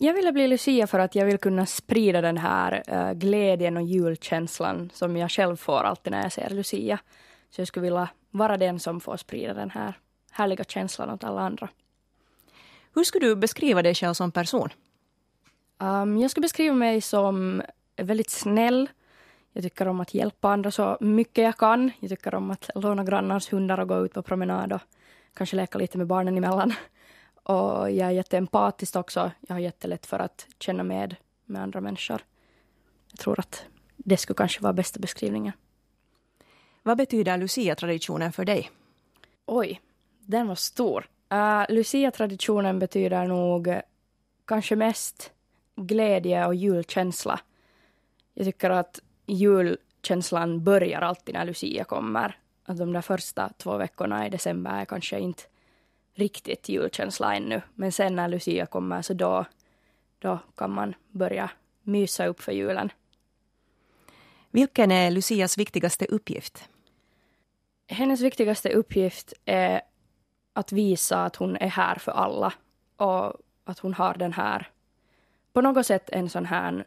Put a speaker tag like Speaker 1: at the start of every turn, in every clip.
Speaker 1: Jag ville bli Lucia för att jag vill kunna sprida den här uh, glädjen och julkänslan som jag själv får alltid när jag ser Lucia. Så jag skulle vilja vara den som får sprida den här härliga känslan åt alla andra. Hur skulle du beskriva dig själv som person? Um, jag skulle beskriva mig som väldigt snäll. Jag tycker om att hjälpa andra så mycket jag kan. Jag tycker om att låna grannars hundar och gå ut på promenad och kanske leka lite med barnen emellan. Och jag är jätteempatisk också. Jag har jättelätt för att känna med, med andra människor. Jag tror att det skulle kanske vara bästa beskrivningen. Vad betyder Lucia-traditionen för dig? Oj, den var stor. Uh, Lucia-traditionen betyder nog kanske mest glädje och julkänsla. Jag tycker att julkänslan börjar alltid när Lucia kommer. Att de där första två veckorna i december är kanske inte riktigt julkänsla ännu. Men sen när Lucia kommer så då, då kan man börja mysa upp för julen. Vilken är Lucias viktigaste uppgift? Hennes viktigaste uppgift är att visa att hon är här för alla och att hon har den här, på något sätt en sån här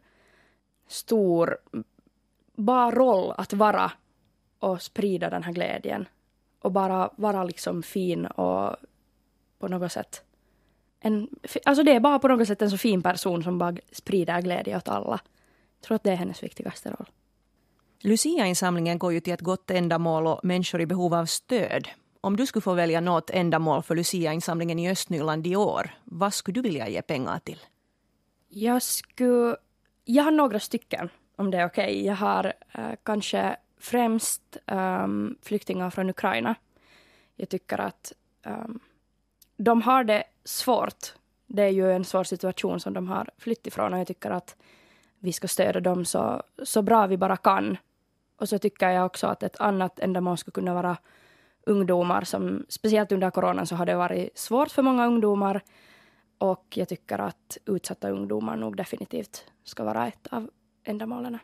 Speaker 1: stor, bara roll att vara och sprida den här glädjen och bara vara liksom fin och på något sätt. En, alltså det är bara på något sätt en så fin person som bara sprider glädje åt alla. Jag tror att det är hennes viktigaste roll.
Speaker 2: Lucia-insamlingen går ju till ett gott ändamål och människor i behov av stöd. Om du skulle få välja något ändamål för Lucia-insamlingen i Östnyland i år, vad skulle du vilja ge pengar till?
Speaker 1: Jag skulle... Jag har några stycken, om det är okej. Okay. Jag har eh, kanske främst um, flyktingar från Ukraina. Jag tycker att um, de har det svårt. Det är ju en svår situation som de har flytt ifrån och jag tycker att vi ska stödja dem så, så bra vi bara kan. Och så tycker jag också att ett annat ändamål skulle kunna vara ungdomar som, speciellt under coronan så har det varit svårt för många ungdomar och jag tycker att utsatta ungdomar nog definitivt ska vara ett av ändamålen.